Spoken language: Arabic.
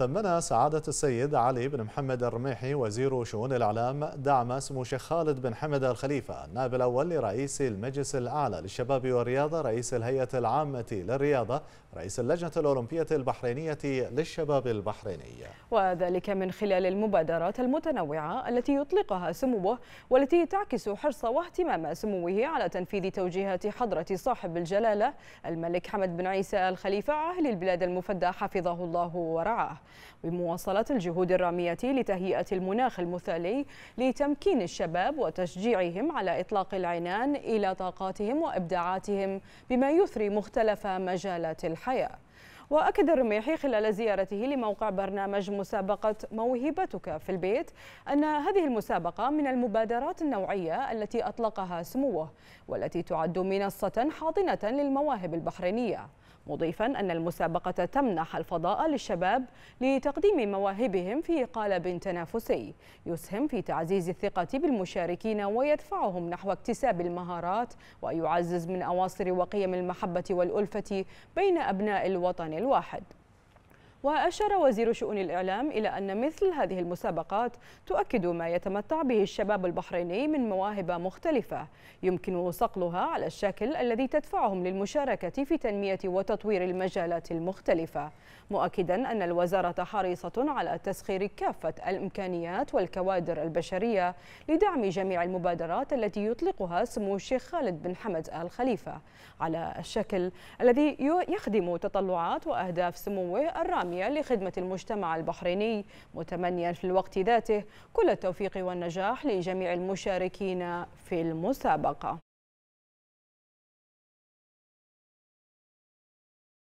ثمن سعادة السيد علي بن محمد الرميحي وزير شؤون الإعلام دعم سمو الشيخ خالد بن حمد الخليفة النائب الأول لرئيس المجلس الأعلى للشباب والرياضة رئيس الهيئة العامة للرياضة رئيس اللجنة الأولمبية البحرينية للشباب البحريني وذلك من خلال المبادرات المتنوعة التي يطلقها سموه والتي تعكس حرص واهتمام سموه على تنفيذ توجيهات حضرة صاحب الجلالة الملك حمد بن عيسى الخليفة عاهل البلاد المفدى حفظه الله ورعاه بمواصلة الجهود الرامية لتهيئة المناخ المثالي لتمكين الشباب وتشجيعهم على إطلاق العنان إلى طاقاتهم وإبداعاتهم بما يثري مختلف مجالات الحياة وأكد الرميحي خلال زيارته لموقع برنامج مسابقة موهبتك في البيت أن هذه المسابقة من المبادرات النوعية التي أطلقها سموه والتي تعد منصة حاضنة للمواهب البحرينية مضيفا أن المسابقة تمنح الفضاء للشباب لتقديم مواهبهم في قالب تنافسي يسهم في تعزيز الثقة بالمشاركين ويدفعهم نحو اكتساب المهارات ويعزز من أواصر وقيم المحبة والألفة بين أبناء الوطن الواحد وأشار وزير شؤون الإعلام إلى أن مثل هذه المسابقات تؤكد ما يتمتع به الشباب البحريني من مواهب مختلفة يمكن صقلها على الشكل الذي تدفعهم للمشاركة في تنمية وتطوير المجالات المختلفة مؤكدا أن الوزارة حريصة على تسخير كافة الإمكانيات والكوادر البشرية لدعم جميع المبادرات التي يطلقها سمو الشيخ خالد بن حمد آل خليفة على الشكل الذي يخدم تطلعات وأهداف سموه الرامي العامية لخدمة المجتمع البحريني متمنيا في الوقت ذاته كل التوفيق والنجاح لجميع المشاركين في المسابقة